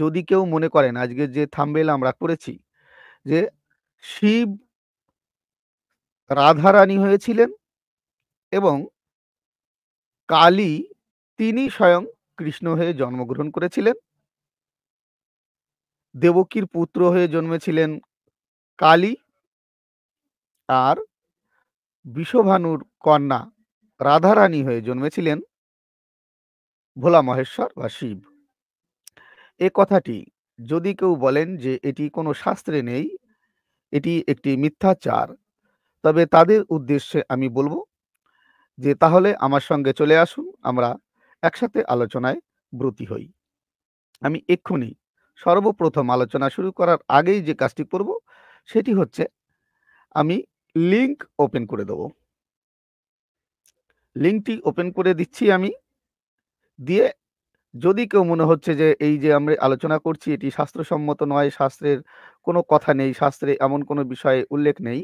যদি কেউ মনে করেন আজকে যে থামবেল আমরা করেছি যে শিব রাধারানী হয়েছিলেন এবং কালী তিনি স্বয়ং কৃষ্ণ হয়ে জন্মগ্রহণ করেছিলেন দেবকীর পুত্র হয়ে জন্মেছিলেন কালী আর বিশ্বভানুর কন্যা রাধারানী হয়ে জন্মেছিলেন ভোলা মহেশ্বর বা শিব এ কথাটি যদি কেউ বলেন যে এটি কোনো শাস্ত্রে নেই এটি একটি মিথ্যাচার তবে তাদের উদ্দেশ্যে আমি বলবো যে তাহলে আমার সঙ্গে চলে আসুন আমরা একসাথে আলোচনায় ব্রতী হই আমি এক্ষুনি সর্বপ্রথম আলোচনা শুরু করার আগেই যে কাজটি করব সেটি হচ্ছে আমি লিংক ওপেন করে দেব লিঙ্কটি ওপেন করে দিচ্ছি আমি দিয়ে যদি কেউ মনে হচ্ছে যে এই যে আমরা আলোচনা করছি এটি শাস্ত্রসম্মত নয় শাস্ত্রের কোনো কথা নেই শাস্ত্রে এমন কোনো বিষয়ে উল্লেখ নেই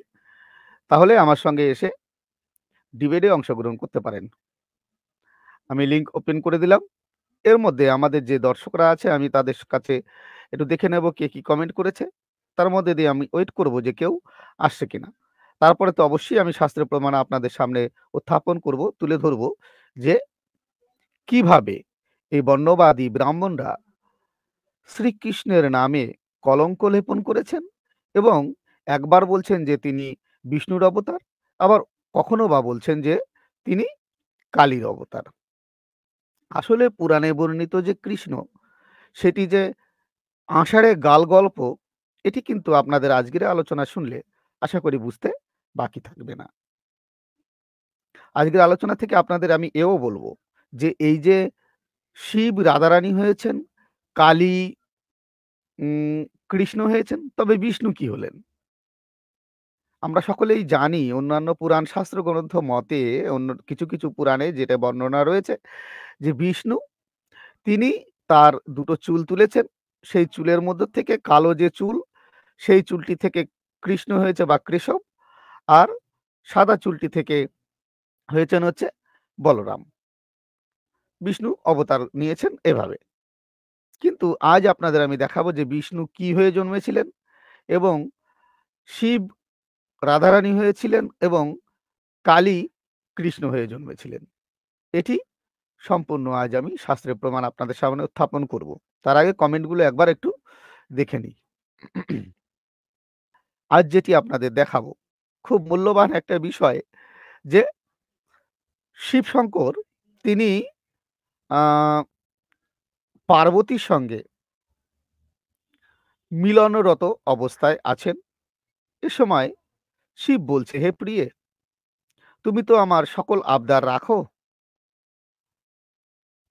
তাহলে আমার সঙ্গে এসে ডিবেটে অংশগ্রহণ করতে পারেন আমি লিঙ্ক ওপেন করে দিলাম এর মধ্যে আমাদের যে দর্শকরা আছে আমি তাদের কাছে একটু দেখে নেব কে কি কমেন্ট করেছে তার মধ্যে দিয়ে আমি ওয়েট করব যে কেউ আসছে কিনা তারপরে তো অবশ্যই আমি শাস্ত্রের প্রমাণ আপনাদের সামনে উত্থাপন করব তুলে ধরব যে কিভাবে এই বর্ণবাদী ব্রাহ্মণরা শ্রীকৃষ্ণের নামে কলঙ্ক লেপন করেছেন এবং একবার বলছেন যে তিনি বিষ্ণুর অবতার আবার কখনো বা বলছেন যে তিনি কালীর অবতার আসলে পুরাণে বর্ণিত যে কৃষ্ণ সেটি যে আষাঢ়ে গাল গল্প এটি কিন্তু আপনাদের আজকের আলোচনা শুনলে আশা করি বুঝতে বাকি থাকবে না আজকের আলোচনা থেকে আপনাদের আমি এও বলবো যে এই যে শিব রাধারানী হয়েছেন কালী কৃষ্ণ হয়েছেন তবে বিষ্ণু কি হলেন আমরা সকলেই জানি অন্যান্য পুরাণ শাস্ত্র গ্রন্থ মতে অন্য কিছু কিছু পুরাণে যেটা বর্ণনা রয়েছে যে বিষ্ণু তিনি তার দুটো চুল তুলেছেন সেই চুলের মধ্যে থেকে কালো যে চুল সেই চুলটি থেকে কৃষ্ণ হয়েছে বা কৃষব আর সাদা চুলটি থেকে হয়েছেন হচ্ছে বলরাম বিষ্ণু অবতার নিয়েছেন এভাবে কিন্তু আজ আপনাদের আমি দেখাবো যে বিষ্ণু কি হয়ে জন্মেছিলেন এবং শিব রাধারানী হয়েছিলেন এবং কালী কৃষ্ণ হয়ে জন্মেছিলেন এটি সম্পূর্ণ আজ আমি শাস্ত্রের প্রমাণ আপনাদের সামনে উত্থাপন করব তার আগে কমেন্টগুলো একবার একটু দেখে নিই আজ যেটি আপনাদের দেখাবো খুব মূল্যবান একটা বিষয় যে শিবশঙ্কর তিনি পার্বতীর সঙ্গে মিলনরত অবস্থায় আছেন এ সময় শিব বলছে হে প্রিয়ে তুমি তো আমার সকল আবদার রাখো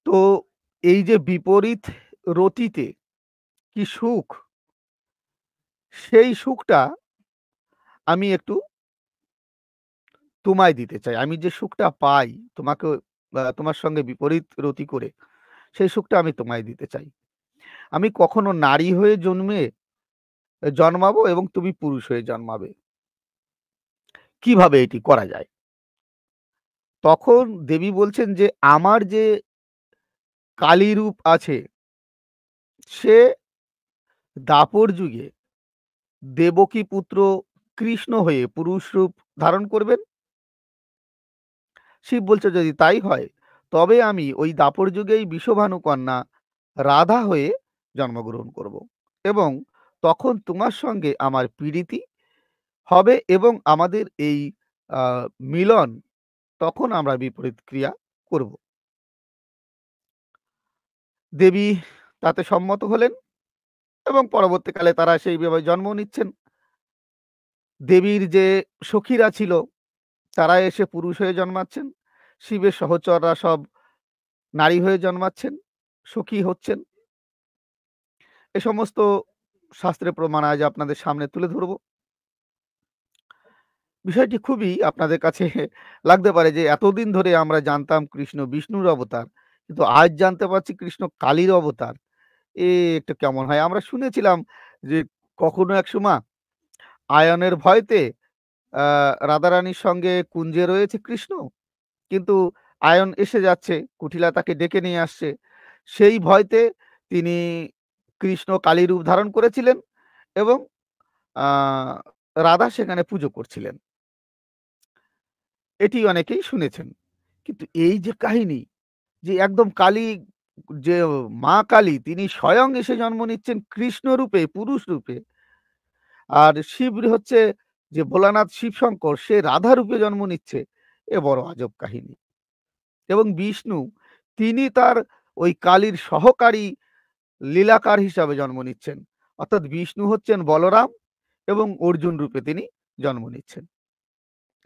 তো এই যে বিপরীত রতিতে কি সুখ সেই সুখটা আমি একটু তোমায় দিতে চাই আমি যে সুখটা পাই তোমাকে তোমার সঙ্গে বিপরীত রতি করে সেই সুখটা আমি তোমায় দিতে চাই আমি কখনো নারী হয়ে জন্মে জন্মাবো এবং তুমি পুরুষ হয়ে জন্মাবে কিভাবে এটি করা যায় তখন দেবী বলছেন যে আমার যে কালী রূপ আছে সে দাপর যুগে দেবকী পুত্র কৃষ্ণ হয়ে পুরুষ রূপ ধারণ করবেন শিব বলছে যদি তাই হয় তবে আমি ওই দাপর যুগেই বিশ্বভানু কন্যা রাধা হয়ে জন্মগ্রহণ করব। এবং তখন তোমার সঙ্গে আমার পীড়িতি হবে এবং আমাদের এই মিলন তখন আমরা বিপরীত ক্রিয়া করব দেবী তাতে সম্মত হলেন এবং পরবর্তীকালে তারা সেইভাবে জন্ম নিচ্ছেন দেবীর যে সখীরা ছিল তারা এসে পুরুষ হয়ে জন্মাচ্ছেন শিবের সহচররা সব নারী হয়ে জন্মাচ্ছেন সুখী হচ্ছেন এ সমস্ত শাস্ত্রের প্রমাণ আজ আপনাদের সামনে তুলে ধরব বিষয়টি খুবই আপনাদের কাছে লাগতে পারে যে এতদিন ধরে আমরা জানতাম কৃষ্ণ বিষ্ণুর অবতার কিন্তু আজ জানতে পারছি কৃষ্ণ কালীর অবতার এ একটু কেমন হয় আমরা শুনেছিলাম যে কখনো এক সময় আয়নের ভয়তে রাধারানীর সঙ্গে কুঞ্জে রয়েছে কৃষ্ণ কিন্তু আয়ন এসে যাচ্ছে কুঠিলা তাকে ডেকে নিয়ে আসছে সেই ভয়তে তিনি কৃষ্ণ কালী রূপ ধারণ করেছিলেন এবং রাধা সেখানে পুজো করছিলেন এটি অনেকেই শুনেছেন কিন্তু এই যে কাহিনী যে একদম কালী যে মা কালী তিনি স্বয়ং এসে জন্ম নিচ্ছেন কৃষ্ণ রূপে পুরুষ রূপে আর শিব হচ্ছে যে ভোলানাথ শিবশঙ্কর সে রাধা রূপে জন্ম নিচ্ছে এ বড় আজব কাহিনী এবং বিষ্ণু তিনি তার ওই কালীর সহকারী লীলাকার হিসাবে জন্ম নিচ্ছেন অর্থাৎ বিষ্ণু হচ্ছেন বলরাম এবং অর্জুন রূপে তিনি জন্ম নিচ্ছেন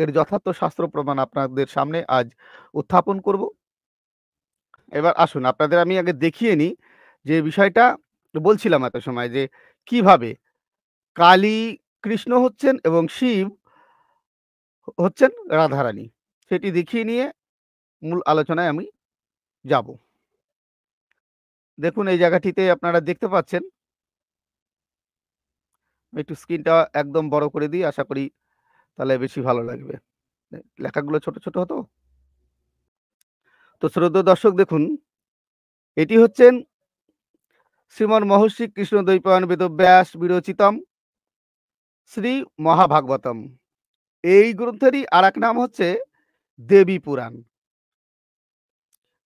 এর যথার্থ শাস্ত্র প্রমাণ আপনাদের সামনে আজ উত্থাপন করব এবার আসুন আপনাদের আমি আগে দেখিয়ে নিই যে বিষয়টা বলছিলাম এত সময় যে কিভাবে কালী কৃষ্ণ হচ্ছেন এবং শিব হচ্ছেন রাধারানী সেটি দেখিয়ে নিয়ে মূল আলোচনায় আমি যাব দেখুন এই জায়গাটিতে আপনারা দেখতে পাচ্ছেন একটু স্ক্রিনটা একদম বড় করে দিই আশা করি তাহলে বেশি ভালো লাগবে লেখাগুলো ছোট ছোট হতো তো শ্রদ্ধ দর্শক দেখুন এটি হচ্ছেন শ্রীমন মহর্ষি কৃষ্ণ দৈপায়ন বেদব্যাস বিরোচিতম শ্রী মহাভাগবতম এই গ্রন্থেরই আর এক নাম হচ্ছে দেবী পুরাণ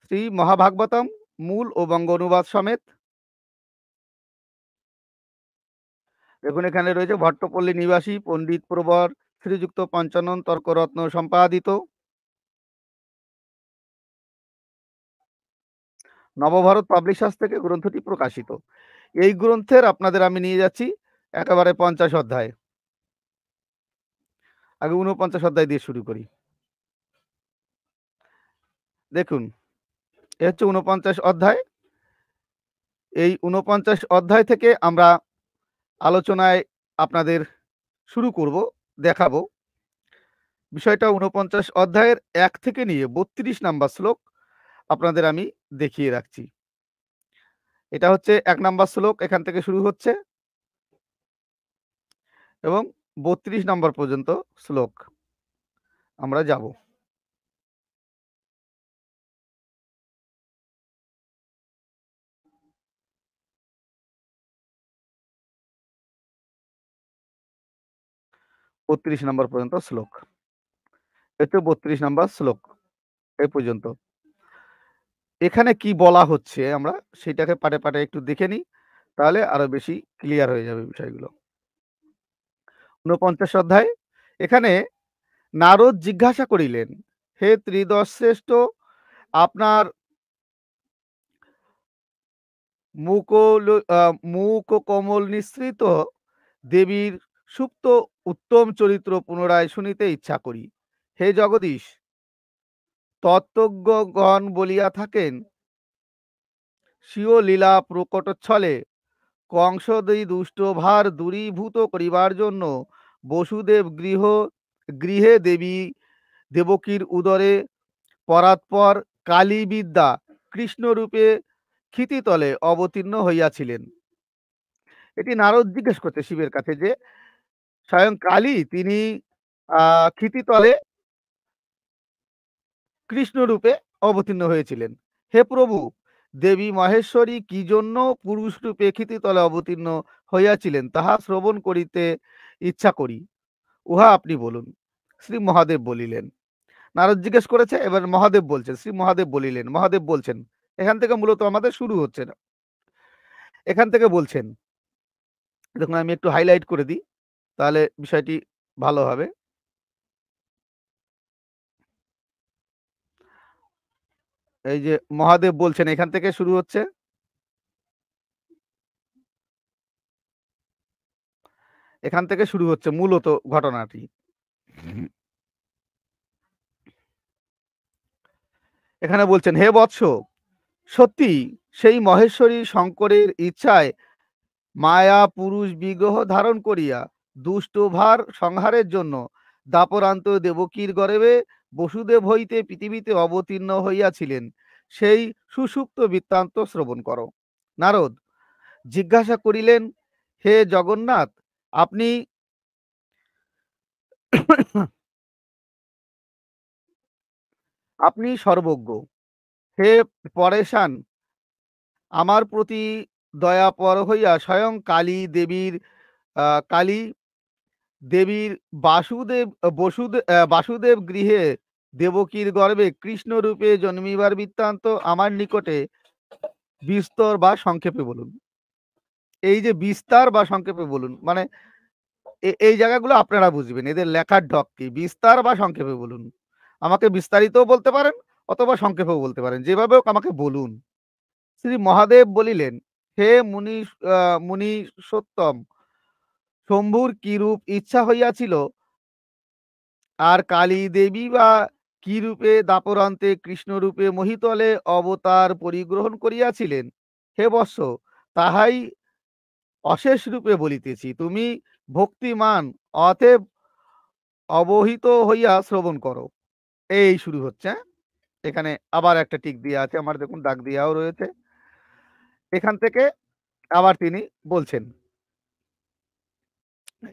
শ্রী মহাভাগবতম মূল ও বঙ্গ অনুবাদ সমেত দেখুন এখানে রয়েছে ভট্টপল্লী নিবাসী পণ্ডিত প্রবর শ্রীযুক্ত পঞ্চানন তর্করত্ন সম্পাদিত নবভারত পাবলিশার্স থেকে গ্রন্থটি প্রকাশিত এই গ্রন্থের আপনাদের আমি নিয়ে যাচ্ছি একেবারে পঞ্চাশ অধ্যায় আগে উনপঞ্চাশ অধ্যায় দিয়ে শুরু করি দেখুন এ হচ্ছে উনপঞ্চাশ অধ্যায় এই উনপঞ্চাশ অধ্যায় থেকে আমরা আলোচনায় আপনাদের শুরু করব দেখাবো বিষয়টা উনপঞ্চাশ অধ্যায়ের এক থেকে নিয়ে বত্রিশ নাম্বার শ্লোক আপনাদের আমি দেখিয়ে রাখছি এটা হচ্ছে এক নাম্বার শ্লোক এখান থেকে শুরু হচ্ছে এবং বত্রিশ নাম্বার পর্যন্ত শ্লোক আমরা যাব বত্রিশ নম্বর পর্যন্ত শ্লোক এতে বত্রিশ নম্বর শ্লোক এ পর্যন্ত এখানে কি বলা হচ্ছে আমরা সেটাকে পাটে পাটে একটু দেখে নিই তাহলে আরো বেশি ক্লিয়ার হয়ে যাবে বিষয়গুলো ঊনপঞ্চাশ অধ্যায় এখানে নারদ জিজ্ঞাসা করিলেন হে ত্রিদশ শ্রেষ্ঠ আপনার মুকল মুখ কমল নিঃসৃত দেবীর সুপ্ত উত্তম চরিত্র পুনরায় শুনিতে ইচ্ছা করি হে জগদীশ তত্ত্বজ্ঞগণ বলিয়া থাকেন স্বীয় লীলা প্রকটচ্ছলে কংসদী দুষ্টভার দূরীভূত করিবার জন্য বসুদেব গৃহ গৃহে দেবী দেবকীর উদরে পরাৎপর কালীবিদ্যা কৃষ্ণরূপে ক্ষিতিতলে অবতীর্ণ হইয়াছিলেন এটি নারদ জিজ্ঞেস করতে শিবের কাছে যে স্বয়ং কালী তিনি ক্ষিতিতলে কৃষ্ণরূপে অবতীর্ণ হয়েছিলেন হে প্রভু দেবী মহেশ্বরী কি জন্য পুরুষরূপে ক্ষিতিতলে অবতীর্ণ হইয়াছিলেন তাহা শ্রবণ করিতে ইচ্ছা করি উহা আপনি বলুন শ্রী মহাদেব বলিলেন নারদ জিজ্ঞেস করেছে এবার মহাদেব বলছেন শ্রী মহাদেব বলিলেন মহাদেব বলছেন এখান থেকে মূলত আমাদের শুরু হচ্ছে না এখান থেকে বলছেন দেখুন আমি একটু হাইলাইট করে দিই তাহলে বিষয়টি ভালো হবে এই যে মহাদেব বলছেন এখান থেকে শুরু হচ্ছে এখান থেকে শুরু হচ্ছে মূলত ঘটনাটি এখানে বলছেন হে বৎস সত্যি সেই মহেশ্বরী শঙ্করের ইচ্ছায় মায়া পুরুষ বিগ্রহ ধারণ করিয়া দুষ্টভার সংহারের জন্য দাপরান্ত দেবকীর গরেবে বসুদেব হইতে পৃথিবীতে অবতীর্ণ হইয়াছিলেন সেই সুসুপ্ত বৃত্তান্ত শ্রবণ কর নারদ জিজ্ঞাসা করিলেন হে জগন্নাথ আপনি আপনি সর্বজ্ঞ হে পরেশান আমার প্রতি দয়া পর হইয়া স্বয়ং কালী দেবীর কালী দেবীর বাসুদেব বসুদেব বাসুদেব গৃহে দেবকীর গর্ভে কৃষ্ণ রূপে জন্মিবার বৃত্তান্ত আমার নিকটে বিস্তর বা সংক্ষেপে বলুন এই যে বিস্তার বা সংক্ষেপে বলুন মানে এই জায়গাগুলো আপনারা বুঝবেন এদের লেখার ঢক কি বিস্তার বা সংক্ষেপে বলুন আমাকে বিস্তারিতও বলতে পারেন অথবা সংক্ষেপেও বলতে পারেন যেভাবে আমাকে বলুন শ্রী মহাদেব বলিলেন হে মুনি মুনি সত্যম শম্ভুর কিরূপ ইচ্ছা হইয়াছিল আর কালী দেবী বা কি রূপে দাপরান্তে কৃষ্ণরূপে মহিতলে অবতার পরিগ্রহণ করিয়াছিলেন হে বৎস তাহাই অশেষ রূপে বলিতেছি তুমি ভক্তিমান অতএব অবহিত হইয়া শ্রবণ করো এই শুরু হচ্ছে হ্যাঁ? এখানে আবার একটা টিক দিয়ে আছে আমার দেখুন ডাক দিয়াও রয়েছে এখান থেকে আবার তিনি বলছেন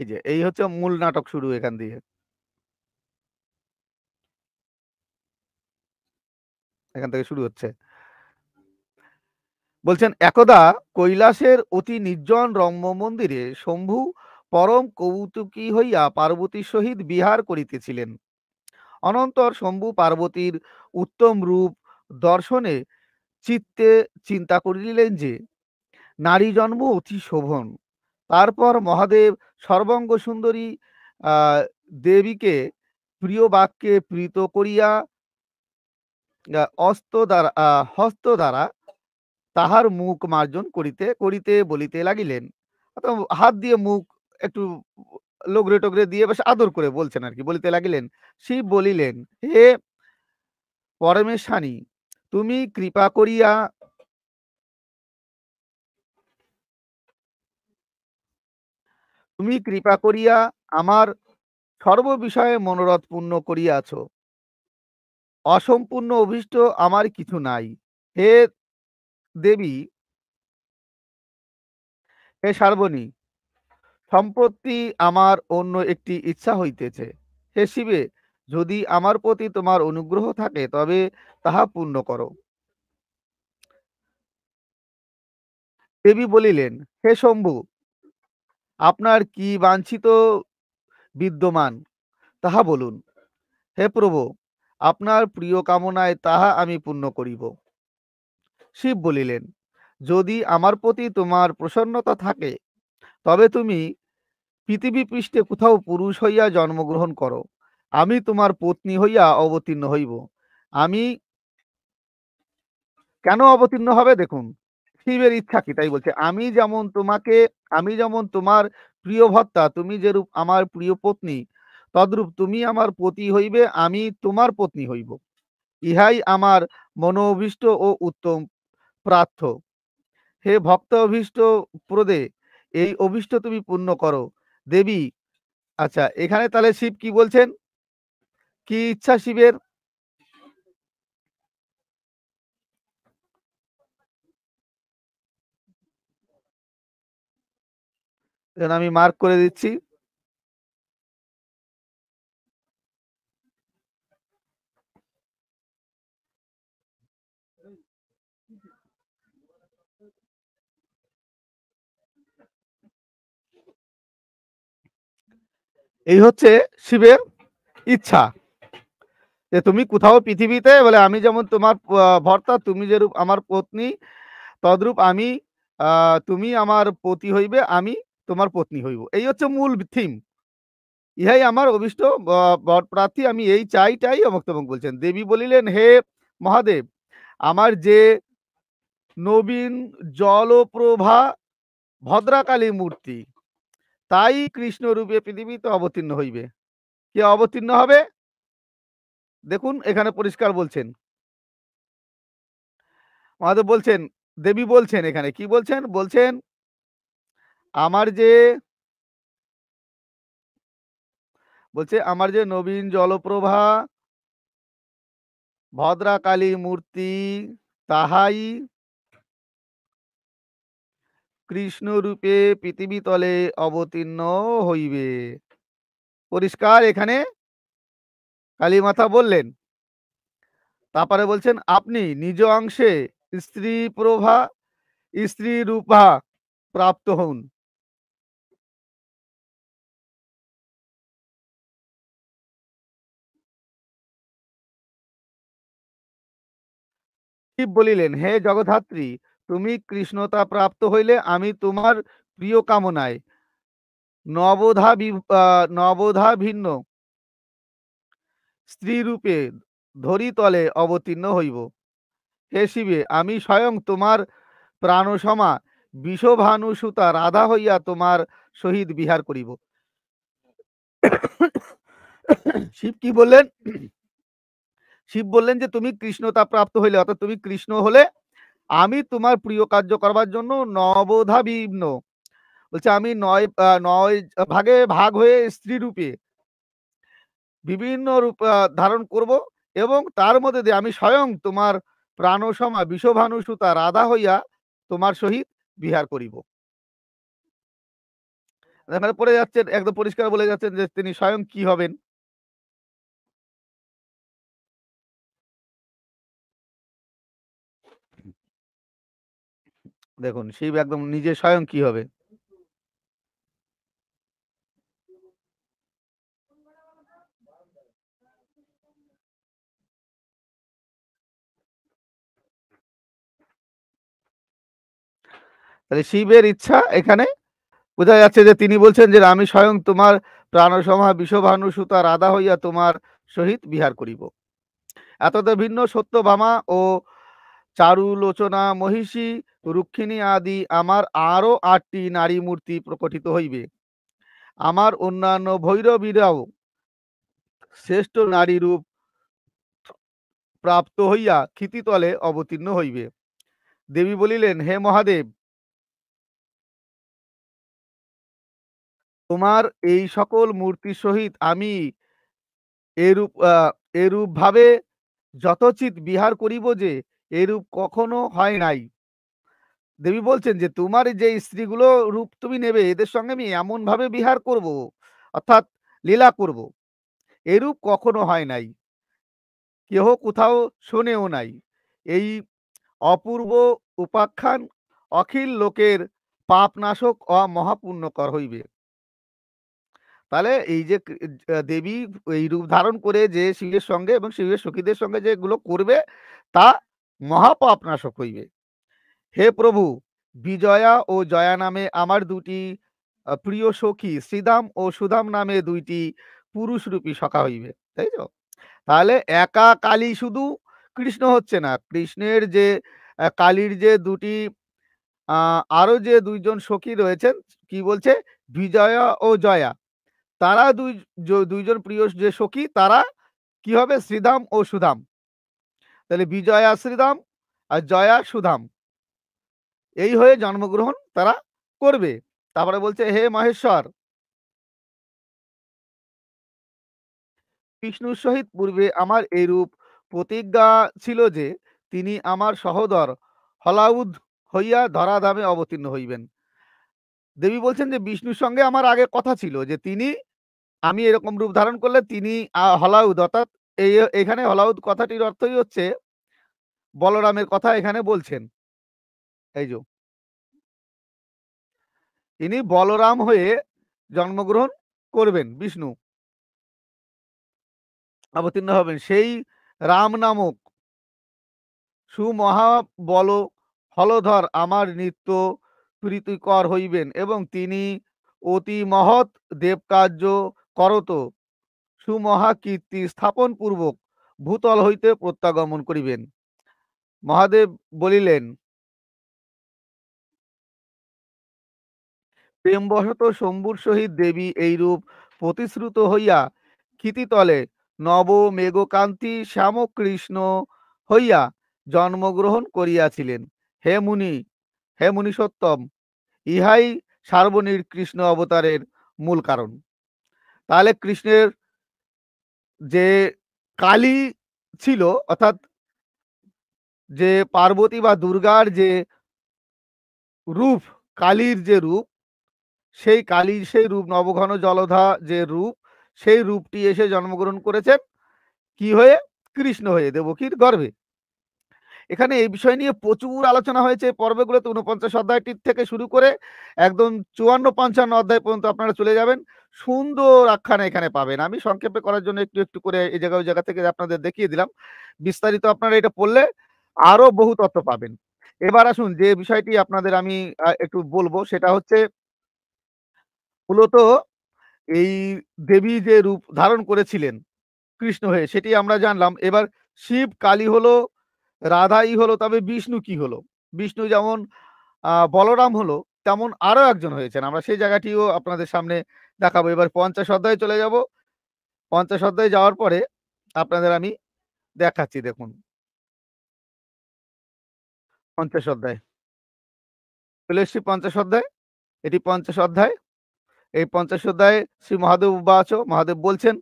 এই যে এই হচ্ছে মূল নাটক শুরু এখান দিয়ে এখান থেকে শুরু হচ্ছে বলছেন একদা কৈলাসের অতি নির্জন রম্য মন্দিরে শম্ভু পরম কৌতুকী হইয়া পার্বতীর সহিত বিহার করিতেছিলেন অনন্তর শম্ভু পার্বতীর উত্তম রূপ দর্শনে চিত্তে চিন্তা করিলেন যে নারী জন্ম অতি শোভন তারপর মহাদেব সর্বঙ্গ সুন্দরী দেবীকে প্রিয় বাক্যে প্রীত করিয়া অস্ত দ্বারা হস্ত দ্বারা তাহার মুখ মার্জন করিতে করিতে বলিতে লাগিলেন হাত দিয়ে মুখ একটু লোগরে টোগরে দিয়ে বেশ আদর করে বলছেন আর কি বলিতে লাগিলেন শিব বলিলেন হে পরমেশানী তুমি কৃপা করিয়া তুমি কৃপা করিয়া আমার সর্ববিষয়ে মনোরথ পূর্ণ করিয়াছ অসম্পূর্ণ অভিষ্ট আমার কিছু নাই হে দেবী হে সার্বণী সম্প্রতি আমার অন্য একটি ইচ্ছা হইতেছে হে শিবে যদি আমার প্রতি তোমার অনুগ্রহ থাকে তবে তাহা পূর্ণ করো দেবী বলিলেন হে শম্ভু আপনার কি বাঞ্ছিত বিদ্যমান তাহা বলুন হে প্রভু আপনার প্রিয় কামনায় তাহা আমি পূর্ণ করিব শিব বলিলেন যদি আমার প্রতি তোমার প্রসন্নতা থাকে তবে তুমি পৃথিবী পৃষ্ঠে কোথাও পুরুষ হইয়া জন্মগ্রহণ করো আমি তোমার পত্নী হইয়া অবতীর্ণ হইব আমি কেন অবতীর্ণ হবে দেখুন শিবের ইচ্ছা কি তাই বলছে আমি যেমন তোমাকে আমি যেমন তোমার প্রিয় ভত্তা তুমি যেরূপ আমার প্রিয় পত্নী তদ্রূপ তুমি আমার পতি হইবে আমি তোমার পত্নী হইব ইহাই আমার মনোভীষ্ট ও উত্তম প্রার্থ হে ভক্ত অভীষ্ট প্রদে এই অভীষ্ট তুমি পূর্ণ করো দেবী আচ্ছা এখানে তাহলে শিব কি বলছেন কি ইচ্ছা শিবের এখন আমি মার্ক করে দিচ্ছি এই হচ্ছে শিবের ইচ্ছা যে তুমি কোথাও পৃথিবীতে বলে আমি যেমন তোমার ভর্তা তুমি যেরূপ আমার পত্নী তদ্রূপ আমি তুমি আমার পতি হইবে আমি তোমার পত্নী হইব এই হচ্ছে মূল থিম ইহাই আমার অভিষ্ট প্রার্থী আমি এই চাইটাই টাই অমক তমক বলছেন দেবী বলিলেন হে মহাদেব আমার যে নবীন জলপ্রভা ভদ্রাকালী মূর্তি তাই কৃষ্ণ রূপে পৃথিবীতে অবতীর্ণ হইবে কে অবতীর্ণ হবে দেখুন এখানে পরিষ্কার বলছেন মহাদেব বলছেন দেবী বলছেন এখানে কি বলছেন বলছেন আমার যে বলছে আমার যে নবীন জলপ্রভা ভদ্রাকালী মূর্তি তাহাই কৃষ্ণ রূপে পৃথিবী তলে অবতীর্ণ হইবে পরিষ্কার এখানে মাথা বললেন তারপরে বলছেন আপনি নিজ অংশে স্ত্রী প্রভা স্ত্রী রূপা প্রাপ্ত হন শিব বলিলেন হে জগধাত্রী তুমি কৃষ্ণতা প্রাপ্ত হইলে আমি তোমার প্রিয় কামনায় নবধা নবধা ভিন্ন স্ত্রীরূপে ধরিতলে অবতীর্ণ হইব হে শিবে আমি স্বয়ং তোমার প্রাণসমা বিষভানুসুতা রাধা হইয়া তোমার সহিত বিহার করিব শিব কি বললেন শিব বললেন যে তুমি কৃষ্ণতা প্রাপ্ত হইলে অর্থাৎ তুমি কৃষ্ণ হলে আমি তোমার প্রিয় কার্য করবার জন্য নবধা বিঘ্ন বলছে আমি নয় নয় ভাগে ভাগ হয়ে স্ত্রী রূপে বিভিন্ন রূপ ধারণ করব এবং তার মধ্যে দিয়ে আমি স্বয়ং তোমার প্রাণসমা বিষভানুসুতা রাধা হইয়া তোমার সহিত বিহার করিব পরে যাচ্ছেন একদম পরিষ্কার বলে যাচ্ছেন যে তিনি স্বয়ং কি হবেন দেখুন শিব একদম নিজে স্বয়ং কি হবে তাহলে শিবের ইচ্ছা এখানে বোঝা যাচ্ছে যে তিনি বলছেন যে আমি স্বয়ং তোমার প্রাণসমা বিষভানু সুতা রাধা হইয়া তোমার সহিত বিহার করিব এতদে ভিন্ন সত্যভামা ও চারুলোচনা মহিষী রুক্ষিণী আদি আমার আরও আটটি নারী মূর্তি প্রকটিত হইবে আমার অন্যান্য ভৈরবীরাও শ্রেষ্ঠ নারী রূপ প্রাপ্ত হইয়া ক্ষিতিতলে অবতীর্ণ হইবে দেবী বলিলেন হে মহাদেব তোমার এই সকল মূর্তি সহিত আমি এরূপ এরূপ ভাবে যথোচিত বিহার করিব যে এরূপ কখনো হয় নাই দেবী বলছেন যে তোমার যে স্ত্রীগুলো রূপ তুমি নেবে এদের সঙ্গে আমি এমনভাবে বিহার করব অর্থাৎ লীলা করব এরূপ কখনো হয় নাই কেহ কোথাও শোনেও নাই এই অপূর্ব উপাখ্যান অখিল লোকের পাপনাশক অ হইবে তাহলে এই যে দেবী এই রূপ ধারণ করে যে শিবের সঙ্গে এবং শিবের সখীদের সঙ্গে যেগুলো করবে তা মহাপাপ নাশক হইবে হে প্রভু বিজয়া ও জয়া নামে আমার দুটি প্রিয় সখী শ্রীদাম ও সুধাম নামে দুইটি পুরুষরূপী সখা হইবে তাই তো তাহলে একা কালী শুধু কৃষ্ণ হচ্ছে না কৃষ্ণের যে কালীর যে দুটি আরো যে দুইজন সখী রয়েছেন কি বলছে বিজয়া ও জয়া তারা দুই দুইজন প্রিয় যে সখী তারা কি হবে শ্রীধাম ও সুধাম তাহলে বিজয়া শ্রীধাম আর জয়া সুধাম এই হয়ে জন্মগ্রহণ তারা করবে তারপরে বলছে হে মহেশ্বর বিষ্ণুর সহিত পূর্বে আমার এইরূপ প্রতিজ্ঞা ছিল যে তিনি আমার সহদর হলাউদ হইয়া ধরাধামে অবতীর্ণ হইবেন দেবী বলছেন যে বিষ্ণুর সঙ্গে আমার আগে কথা ছিল যে তিনি আমি এরকম রূপ ধারণ করলে তিনি হলাউদ অর্থাৎ এই এখানে হলাউদ কথাটির অর্থই হচ্ছে বলরামের কথা এখানে বলছেন এই যে ইনি বলরাম হয়ে জন্মগ্রহণ করবেন বিষ্ণু অবতীর্ণ হবেন সেই রাম নামক সুমহা বল হলধর আমার নিত্য প্রীতিকর হইবেন এবং তিনি অতি মহৎ দেবকার্য করত সুমহাকীর্তি স্থাপন পূর্বক ভূতল হইতে প্রত্যাগমন করিবেন মহাদেব বলিলেন প্রেমবশত শম্ভুর সহিত দেবী এইরূপ প্রতিশ্রুত হইয়া ক্ষিতিতলে নব মেঘকান্তি শ্যামকৃষ্ণ হইয়া জন্মগ্রহণ করিয়াছিলেন হে মুনি হে মুনি সত্যম ইহাই সার্বনির কৃষ্ণ অবতারের মূল কারণ তাহলে কৃষ্ণের যে কালী ছিল অর্থাৎ যে পার্বতী বা দুর্গার যে রূপ কালীর যে রূপ সেই কালীর সেই রূপ নবঘন জলধা যে রূপ সেই রূপটি এসে জন্মগ্রহণ করেছেন কি হয়ে কৃষ্ণ হয়ে দেবকীর গর্ভে এখানে এই বিষয় নিয়ে প্রচুর আলোচনা হয়েছে পর্বগুলোতে উনপঞ্চাশ অধ্যায়টির থেকে শুরু করে একদম চুয়ান্ন পঞ্চান্ন অধ্যায় পর্যন্ত আপনারা চলে যাবেন সুন্দর আখ্যান এখানে পাবেন আমি সংক্ষেপে করার জন্য একটু একটু করে এই জায়গা ওই জায়গা থেকে আপনাদের দেখিয়ে দিলাম বিস্তারিত আপনারা এটা পড়লে আরো বহু তথ্য পাবেন এবার আসুন যে বিষয়টি আপনাদের আমি একটু বলবো সেটা হচ্ছে মূলত এই দেবী যে রূপ ধারণ করেছিলেন কৃষ্ণ হয়ে সেটি আমরা জানলাম এবার শিব কালী হলো রাধাই হলো তবে বিষ্ণু কি হলো বিষ্ণু যেমন বলরাম হলো তেমন আরো একজন হয়েছেন আমরা সেই জায়গাটিও আপনাদের সামনে দেখাবো এবার পঞ্চাশ অধ্যায় চলে যাব পঞ্চাশ অধ্যায় যাওয়ার পরে আপনাদের আমি দেখাচ্ছি দেখুন পঞ্চাশ অধ্যায় চলে এসছি পঞ্চাশ অধ্যায় এটি পঞ্চাশ অধ্যায় এই পঞ্চাশ অধ্যায় শ্রী মহাদেব বা আছো মহাদেব বলছেন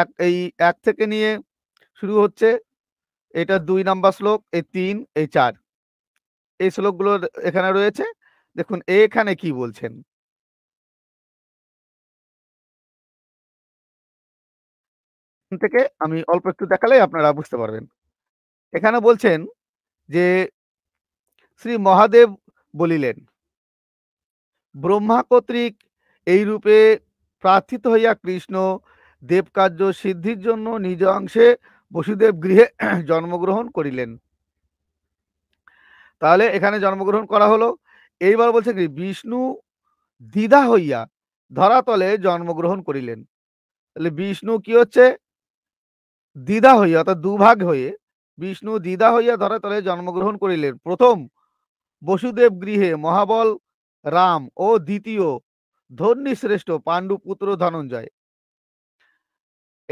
এক এই এক থেকে নিয়ে শুরু হচ্ছে এটা দুই নাম্বার শ্লোক এই তিন এই চার এই শ্লোকগুলো এখানে রয়েছে দেখুন এখানে কি বলছেন থেকে আমি অল্প একটু দেখালেই আপনারা বুঝতে পারবেন এখানে বলছেন যে শ্রী মহাদেব বলিলেন ব্রহ্মা কর্তৃক এই রূপে প্রার্থিত হইয়া কৃষ্ণ দেবকার্য সিদ্ধির জন্য নিজ অংশে বসুদেব গৃহে জন্মগ্রহণ করিলেন তাহলে এখানে জন্মগ্রহণ করা হলো এইবার বলছে কি বিষ্ণু দ্বিধা হইয়া ধরাতলে জন্মগ্রহণ করিলেন তাহলে বিষ্ণু কি হচ্ছে দ্বিধা হইয়া অর্থাৎ দুভাগ হয়ে বিষ্ণু দ্বিধা হইয়া ধরে ধরাতলে জন্মগ্রহণ করিলেন প্রথম বসুদেব গৃহে মহাবল রাম ও দ্বিতীয় ধন্যী শ্রেষ্ঠ পুত্র ধনঞ্জয়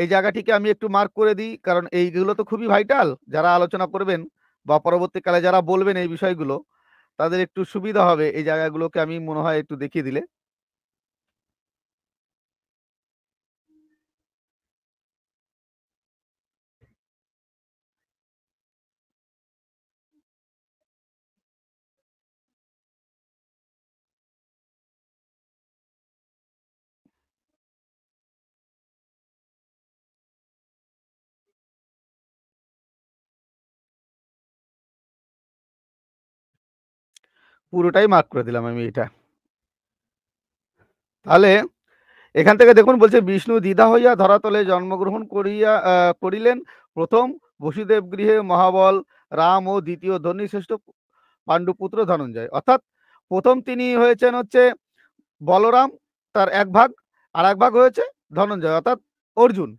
এই জায়গাটিকে আমি একটু মার্ক করে দিই কারণ এইগুলো তো খুবই ভাইটাল যারা আলোচনা করবেন বা পরবর্তীকালে যারা বলবেন এই বিষয়গুলো তাদের একটু সুবিধা হবে এই জায়গাগুলোকে আমি মনে হয় একটু দেখিয়ে দিলে পুরোটাই মার্ক করে দিলাম আমি এটা তাহলে এখান থেকে দেখুন বলছে বিষ্ণু দ্বিধা হইয়া ধরাতলে জন্মগ্রহণ করিয়া করিলেন প্রথম বসুদেব গৃহে মহাবল রাম ও দ্বিতীয় শ্রেষ্ঠ পাণ্ডুপুত্র ধনঞ্জয় অর্থাৎ প্রথম তিনি হয়েছেন হচ্ছে বলরাম তার এক ভাগ আর এক ভাগ হয়েছে ধনঞ্জয় অর্থাৎ অর্জুন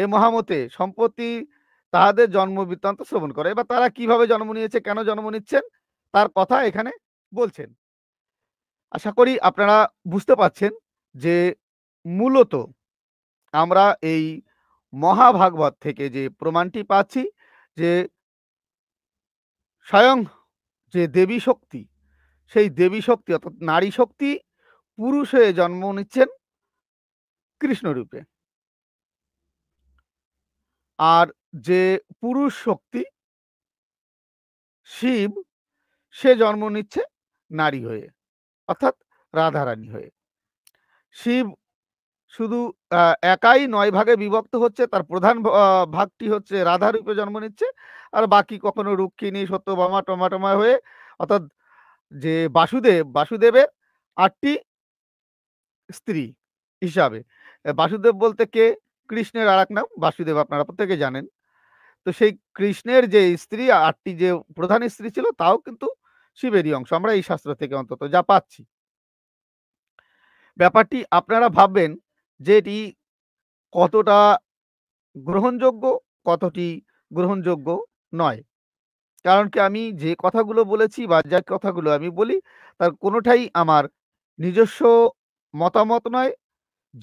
এ মহামতে সম্প্রতি তাহাদের জন্ম বৃত্তান্ত শ্রবণ করে এবার তারা কিভাবে জন্ম নিয়েছে কেন জন্ম নিচ্ছেন তার কথা এখানে বলছেন আশা করি আপনারা বুঝতে পাচ্ছেন যে মূলত আমরা এই মহাভাগবত থেকে যে প্রমাণটি পাচ্ছি যে স্বয়ং যে দেবী শক্তি সেই দেবী শক্তি অর্থাৎ নারী শক্তি পুরুষ হয়ে জন্ম নিচ্ছেন কৃষ্ণরূপে আর যে পুরুষ শক্তি শিব সে জন্ম নিচ্ছে নারী হয়ে অর্থাৎ রাধারানী হয়ে শিব শুধু একাই নয় ভাগে বিভক্ত হচ্ছে তার প্রধান ভাগটি হচ্ছে রাধা রূপে জন্ম নিচ্ছে আর বাকি কখনো রুক্ষিণী সত্যবামা টমাটমা হয়ে অর্থাৎ যে বাসুদেব বাসুদেবের আটটি স্ত্রী হিসাবে বাসুদেব বলতে কে কৃষ্ণের আর এক নাম বাসুদেব আপনারা প্রত্যেকে জানেন তো সেই কৃষ্ণের যে স্ত্রী আটটি যে প্রধান স্ত্রী ছিল তাও কিন্তু শিবেরই অংশ আমরা এই শাস্ত্র থেকে অন্তত যা পাচ্ছি ব্যাপারটি আপনারা ভাববেন যে এটি কতটা গ্রহণযোগ্য কতটি গ্রহণযোগ্য নয় কারণ কি আমি যে কথাগুলো বলেছি বা যা কথাগুলো আমি বলি তার কোনোটাই আমার নিজস্ব মতামত নয়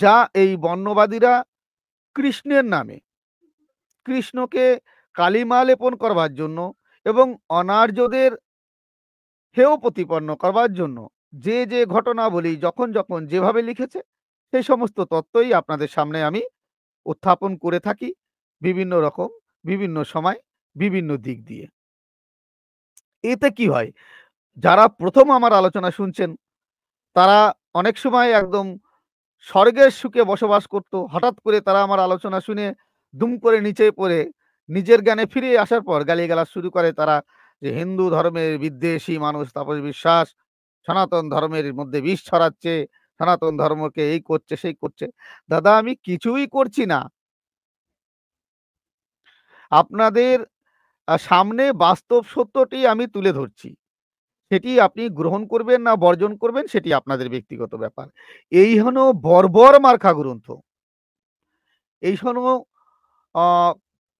যা এই বর্ণবাদীরা কৃষ্ণের নামে কৃষ্ণকে কালীমা লেপন করবার জন্য এবং অনার্যদের হেয় প্রতিপন্ন করবার জন্য যে যে ঘটনাবলী যখন যখন যেভাবে লিখেছে সেই সমস্ত তত্ত্বই আপনাদের সামনে আমি উত্থাপন করে থাকি বিভিন্ন রকম বিভিন্ন সময় বিভিন্ন দিক দিয়ে এতে কি হয় যারা প্রথম আমার আলোচনা শুনছেন তারা অনেক সময় একদম স্বর্গের সুখে বসবাস করত হঠাৎ করে তারা আমার আলোচনা শুনে দুম করে নিচে পড়ে নিজের জ্ঞানে ফিরে আসার পর গালিগালাজ শুরু করে তারা যে হিন্দু ধর্মের বিদ্বেষী মানুষ তাপস বিশ্বাস সনাতন ধর্মের মধ্যে বিষ ছড়াচ্ছে সনাতন ধর্মকে এই করছে সেই করছে দাদা আমি কিছুই করছি না আপনাদের সামনে বাস্তব সত্যটি আমি তুলে ধরছি সেটি আপনি গ্রহণ করবেন না বর্জন করবেন সেটি আপনাদের ব্যক্তিগত ব্যাপার এই হলো বর্বর মার্খা গ্রন্থ এই হলো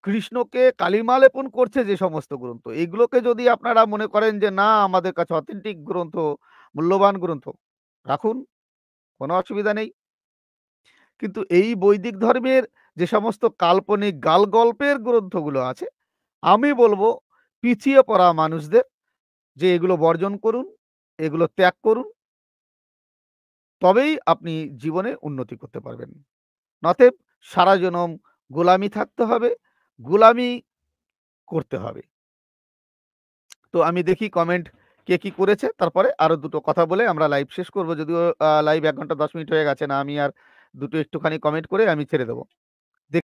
কৃষ্ণকে কালিমা লেপন করছে যে সমস্ত গ্রন্থ এগুলোকে যদি আপনারা মনে করেন যে না আমাদের কাছে অথেন্টিক গ্রন্থ মূল্যবান গ্রন্থ রাখুন কোনো অসুবিধা নেই কিন্তু এই বৈদিক ধর্মের যে সমস্ত কাল্পনিক গাল গল্পের গ্রন্থগুলো আছে আমি বলবো পিছিয়ে পড়া মানুষদের যে এগুলো বর্জন করুন এগুলো ত্যাগ করুন তবেই আপনি জীবনে উন্নতি করতে পারবেন নতেব সারা জনম গোলামি থাকতে হবে গুলামি করতে হবে তো আমি দেখি কমেন্ট কে কি করেছে তারপরে আরো দুটো কথা বলে আমরা লাইভ শেষ করব যদিও লাইভ এক ঘন্টা দশ মিনিট হয়ে গেছে না আমি আর দুটো একটুখানি কমেন্ট করে আমি ছেড়ে দেবো